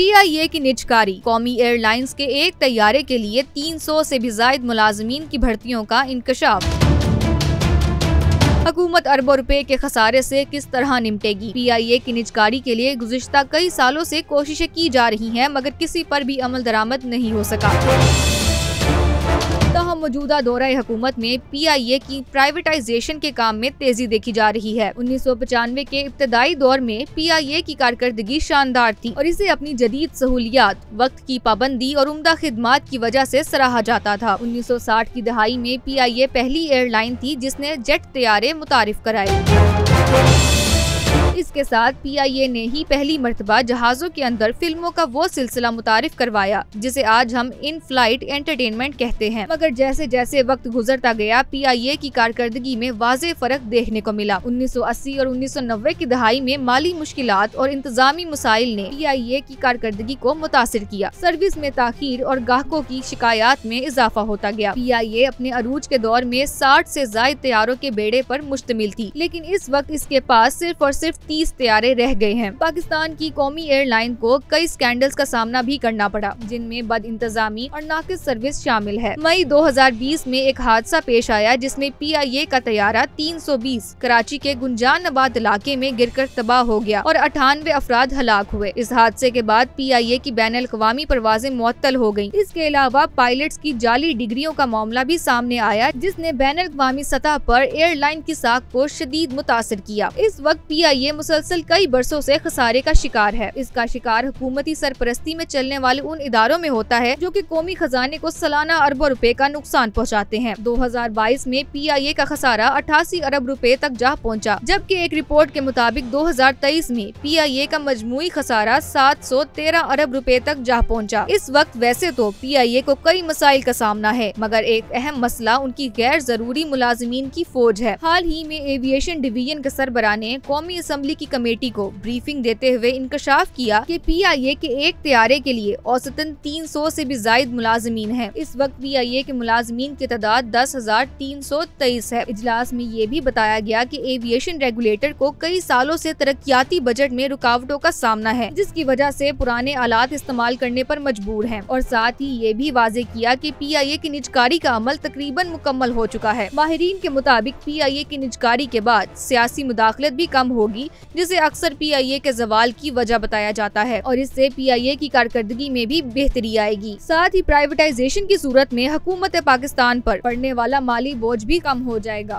PIA की निजकारी कौमी airlines के एक तैयारे के लिए 300 से भी जायद मुलाजमीन की भर्तियों का इंकशाफ हुकूमत अरबों रुपए के खसारे से किस तरह निपटेगी पीआईए की निजकारी के लिए गुजशत कई सालों से कोशिशें की जा रही हैं मगर किसी पर भी अमल दरामद नहीं हो सका वहाँ मौजूदा दौरा हुकूमत में पीआईए की प्राइवेटाइजेशन के काम में तेजी देखी जा रही है उन्नीस के इब्तदाई दौर में पीआईए की कारकर्दगी शानदार थी और इसे अपनी जदीद सहूलियात वक्त की पाबंदी और उमदा खिदमत की वजह ऐसी सराहा जाता था 1960 की दहाई में पीआईए पहली एयरलाइन थी जिसने जेट तैयारे मुतारफ कराए इसके साथ पीआईए ने ही पहली मरतबा जहाजों के अंदर फिल्मों का वो सिलसिला मुतारिफ करवाया जिसे आज हम इन फ्लाइट एंटरटेनमेंट कहते हैं मगर जैसे जैसे वक्त गुजरता गया पीआईए की कारकर्दगी में वाज फर्क देखने को मिला 1980 और 1990 की दहाई में माली मुश्किल और इंतजामी मसाइल ने पी की कारकर्दगी को मुतासर किया सर्विस में ताखिर और गाहकों की शिकायत में इजाफा होता गया पी अपने अरूज के दौर में साठ ऐसी जायद तैयारों के बेड़े आरोप मुश्तमिल थी लेकिन इस वक्त इसके पास सिर्फ और सिर्फ तीस तैयारे रह गए हैं पाकिस्तान की कौमी एयरलाइन को कई स्कैंडल्स का सामना भी करना पड़ा जिनमें बद इंतजामी और नाकिस सर्विस शामिल है मई 2020 में एक हादसा पेश आया जिसमे पीआईए का तैयारा 320 कराची के गुंजान आबाद इलाके में गिरकर तबाह हो गया और अठानवे अफराद हलाक हुए इस हादसे के बाद ए की बैन अवी परवाजें मुत्तल हो गयी इसके अलावा पायलट की जाली डिग्रियों का मामला भी सामने आया जिसने बैन अवी सतह आरोप एयरलाइन की साख को शदीद मुतासर किया इस वक्त पी आई ए ये मुसलसल कई बरसों से खसारे का शिकार है इसका शिकार हुकूमती सरपरस्ती में चलने वाले उन इदारों में होता है जो की कौमी खजाने को सालाना अरबों रूपए का नुकसान पहुँचाते हैं दो हजार बाईस में पी आई ए का खसारा अठासी अरब रूपए तक जा पहुँचा जबकि एक रिपोर्ट के मुताबिक दो हजार तेईस में पी आई ए का मजमू खसारा सात सौ तेरह अरब रूपए तक जा पहुँचा इस वक्त वैसे तो पी आई ए को कई मसाइल का सामना है मगर एक अहम मसला उनकी गैर जरूरी मुलाजमीन की फौज है हाल ही में एविएशन डिवीजन के सरबरा ने कौमी असेंबली की कमेटी को ब्रीफिंग देते हुए इंकशाफ किया कि पीआईए के एक त्यारे के लिए औसतन 300 से भी जायद मुलाजमीन है इस वक्त पीआईए के मुलाजमीन की तादाद दस हजार तीन सौ तेईस है इजलास में ये भी बताया गया कि एविएशन रेगुलेटर को कई सालों से तरक्याती बजट में रुकावटों का सामना है जिसकी वजह से पुराने आलात इस्तेमाल करने पर मजबूर हैं और साथ ही ये भी वाजे किया कि पीआईए की निजकारी का अमल तकरीबन मुकम्मल हो चुका है माहरीन के मुताबिक पीआईए की निजकारी के बाद सियासी मुदाखलत भी कम होगी जिसे अक्सर पीआईए के जवाल की वजह बताया जाता है और इससे पीआईए की कारकर्दगी में भी बेहतरी आएगी साथ ही प्राइवेटाइजेशन की सूरत में हुकूमत पाकिस्तान पर पड़ने वाला माली बोझ भी कम हो जाएगा